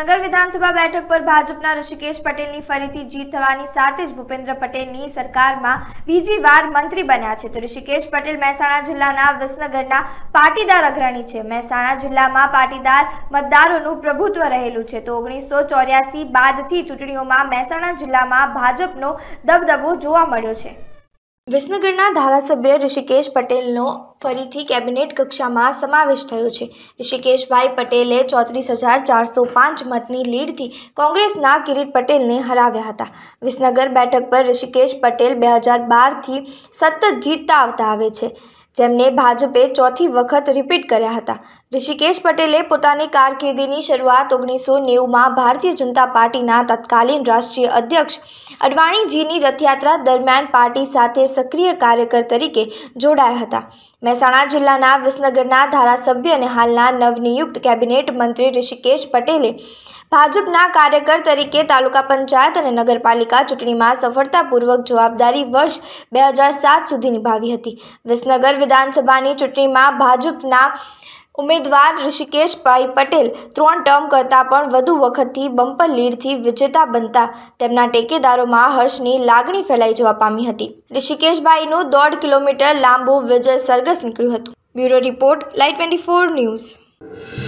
નગર વિધાનસભા બેઠક પર ભાજપના ઋષિકેશ પટેલની ફરીથી જીત થવાની સાથે જ ભૂપેન્દ્ર પટેલની સરકારમાં બીજી વાર મંત્રી બન્યા છે તો ઋષિકેશ પટેલ મહેસાણા જિલ્લાના વિસનગરના પાટીદાર અગ્રણી છે મહેસાણા જિલ્લામાં પાટીદાર મતદારોનું પ્રભુત્વ રહેલું છે તો ઓગણીસો ચોર્યાસી બાદથી ચૂંટણીઓમાં મહેસાણા જિલ્લામાં ભાજપનો દબદબો જોવા મળ્યો છે વિસનગરના ધારાસભ્ય ઋષિકેશ પટેલનો ફરીથી કેબિનેટ કક્ષામાં સમાવેશ થયો છે ઋષિકેશભાઈ પટેલે ચોત્રીસ હજાર ચારસો પાંચ મતની લીડથી કોંગ્રેસના કિરીટ પટેલને હરાવ્યા હતા વિસનગર બેઠક પર ઋષિકેશ પટેલ બે હજાર બારથી સતત જીતતા આવતા આવે છે જેમને ભાજપે ચોથી વખત રિપીટ કર્યા હતા ઋષિકેશ પટેલે પોતાની કારકિર્દીની શરૂઆત ઓગણીસો નેવુંમાં ભારતીય જનતા પાર્ટીના તત્કાલીન રાષ્ટ્રીય અધ્યક્ષ અડવાણીજીની રથયાત્રા દરમિયાન પાર્ટી સાથે સક્રિય કાર્યકર તરીકે જોડાયા હતા મહેસાણા જિલ્લાના વિસનગરના ધારાસભ્ય અને હાલના નવનિયુક્ત કેબિનેટ મંત્રી ઋષિકેશ પટેલે ભાજપના કાર્યકર તરીકે તાલુકા પંચાયત અને નગરપાલિકા ચૂંટણીમાં સફળતાપૂર્વક જવાબદારી વર્ષ બે હજાર સાત સુધી નિભાવી હતી વિસનગર વિધાનસભાની ચૂંટણીમાં ભાજપના ઉમેદવાર ઋષિકેશભાઈ પટેલ ત્રણ ટર્મ કરતાં પણ વધુ વખતથી બમ્પર લીડથી વિજેતા બનતા તેમના ટેકેદારોમાં હર્ષની લાગણી ફેલાઈ જવા પામી હતી ઋષિકેશભાઈનું દોઢ કિલોમીટર લાંબુ વિજય સરઘસ નીકળ્યું હતું bureau report light twenty four news